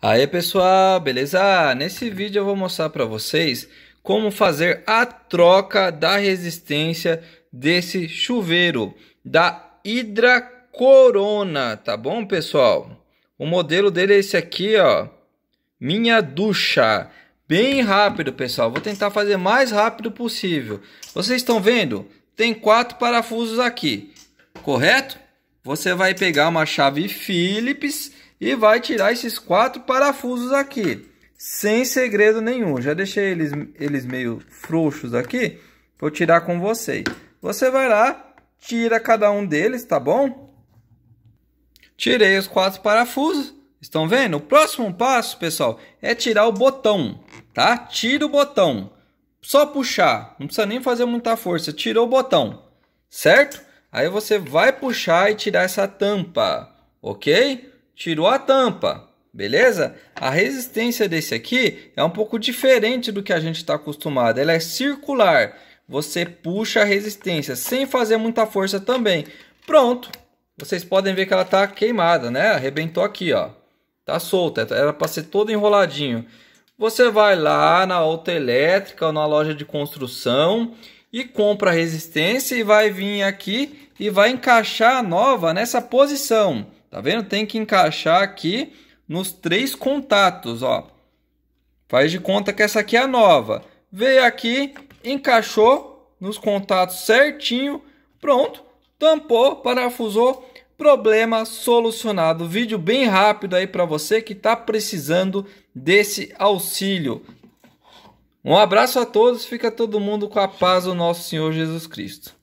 Aí pessoal, beleza? Ah, nesse vídeo eu vou mostrar para vocês como fazer a troca da resistência desse chuveiro da Hydra Corona, tá bom pessoal? O modelo dele é esse aqui, ó, Minha Ducha. Bem rápido pessoal, vou tentar fazer mais rápido possível. Vocês estão vendo? Tem quatro parafusos aqui, correto? Você vai pegar uma chave Phillips e vai tirar esses quatro parafusos aqui, sem segredo nenhum. Já deixei eles, eles meio frouxos aqui, vou tirar com vocês. Você vai lá, tira cada um deles, tá bom? Tirei os quatro parafusos, estão vendo? O próximo passo, pessoal, é tirar o botão, tá? Tira o botão só puxar, não precisa nem fazer muita força, tirou o botão, certo? Aí você vai puxar e tirar essa tampa, ok? tirou a tampa, beleza? A resistência desse aqui é um pouco diferente do que a gente está acostumado, ela é circular. Você puxa a resistência sem fazer muita força também. Pronto, vocês podem ver que ela está queimada, né? Arrebentou aqui, ó. Tá solta, era para ser todo enroladinho. Você vai lá na autoelétrica ou na loja de construção e compra a resistência e vai vir aqui e vai encaixar a nova nessa posição. Tá vendo? Tem que encaixar aqui nos três contatos, ó. Faz de conta que essa aqui é a nova. Veio aqui, encaixou nos contatos certinho, pronto. Tampou, parafusou, problema solucionado. Vídeo bem rápido aí para você que está precisando desse auxílio. Um abraço a todos, fica todo mundo com a paz do nosso Senhor Jesus Cristo.